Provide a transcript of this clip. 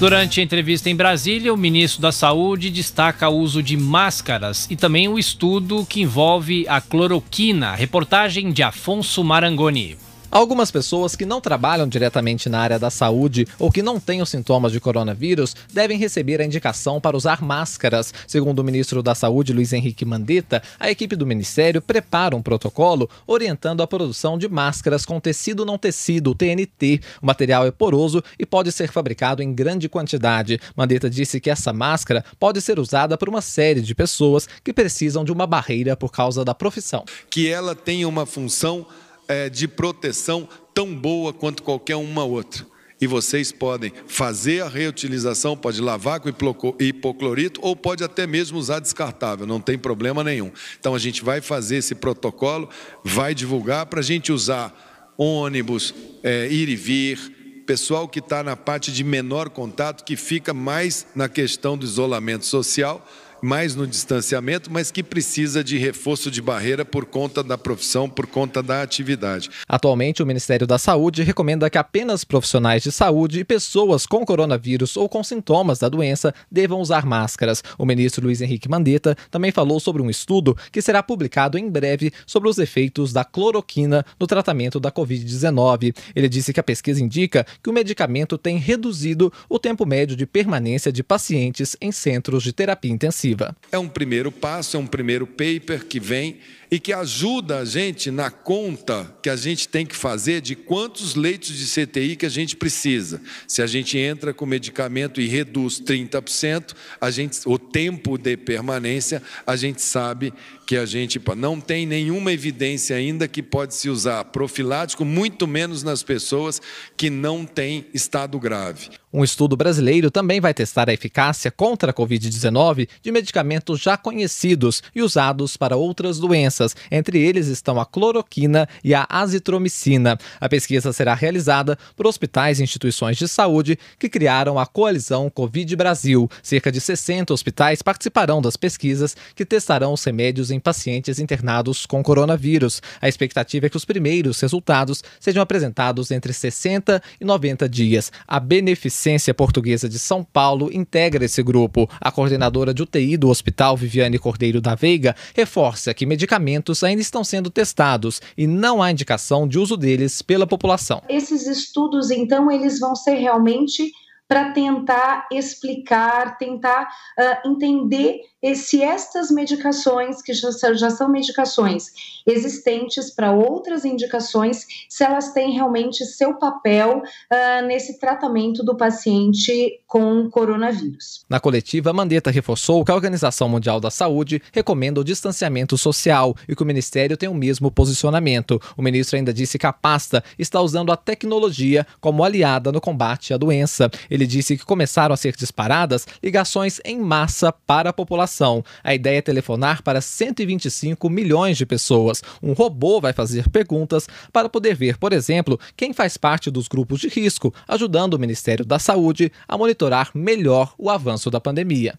Durante a entrevista em Brasília, o ministro da Saúde destaca o uso de máscaras e também o estudo que envolve a cloroquina. Reportagem de Afonso Marangoni. Algumas pessoas que não trabalham diretamente na área da saúde ou que não têm os sintomas de coronavírus devem receber a indicação para usar máscaras. Segundo o ministro da Saúde, Luiz Henrique Mandetta, a equipe do ministério prepara um protocolo orientando a produção de máscaras com tecido não tecido, TNT. O material é poroso e pode ser fabricado em grande quantidade. Mandetta disse que essa máscara pode ser usada por uma série de pessoas que precisam de uma barreira por causa da profissão. Que ela tenha uma função é, de proteção tão boa quanto qualquer uma outra. E vocês podem fazer a reutilização, pode lavar com hipoclorito ou pode até mesmo usar descartável, não tem problema nenhum. Então a gente vai fazer esse protocolo, vai divulgar para a gente usar ônibus, é, ir e vir, pessoal que está na parte de menor contato, que fica mais na questão do isolamento social mais no distanciamento, mas que precisa de reforço de barreira por conta da profissão, por conta da atividade. Atualmente, o Ministério da Saúde recomenda que apenas profissionais de saúde e pessoas com coronavírus ou com sintomas da doença devam usar máscaras. O ministro Luiz Henrique Mandetta também falou sobre um estudo que será publicado em breve sobre os efeitos da cloroquina no tratamento da Covid-19. Ele disse que a pesquisa indica que o medicamento tem reduzido o tempo médio de permanência de pacientes em centros de terapia intensiva. É um primeiro passo, é um primeiro paper que vem e que ajuda a gente na conta que a gente tem que fazer de quantos leitos de CTI que a gente precisa. Se a gente entra com medicamento e reduz 30%, a gente, o tempo de permanência, a gente sabe que a gente não tem nenhuma evidência ainda que pode se usar profilático, muito menos nas pessoas que não têm estado grave. Um estudo brasileiro também vai testar a eficácia contra a Covid-19 de medicamentos já conhecidos e usados para outras doenças. Entre eles estão a cloroquina e a azitromicina. A pesquisa será realizada por hospitais e instituições de saúde que criaram a coalizão Covid Brasil. Cerca de 60 hospitais participarão das pesquisas que testarão os remédios em pacientes internados com coronavírus. A expectativa é que os primeiros resultados sejam apresentados entre 60 e 90 dias. A beneficiar Beneficência Portuguesa de São Paulo integra esse grupo. A coordenadora de UTI do hospital, Viviane Cordeiro da Veiga, reforça que medicamentos ainda estão sendo testados e não há indicação de uso deles pela população. Esses estudos, então, eles vão ser realmente para tentar explicar, tentar uh, entender se estas medicações, que já, já são medicações existentes para outras indicações, se elas têm realmente seu papel uh, nesse tratamento do paciente com coronavírus. Na coletiva, Mandetta reforçou que a Organização Mundial da Saúde recomenda o distanciamento social e que o Ministério tem o mesmo posicionamento. O ministro ainda disse que a pasta está usando a tecnologia como aliada no combate à doença. Ele ele disse que começaram a ser disparadas ligações em massa para a população. A ideia é telefonar para 125 milhões de pessoas. Um robô vai fazer perguntas para poder ver, por exemplo, quem faz parte dos grupos de risco, ajudando o Ministério da Saúde a monitorar melhor o avanço da pandemia.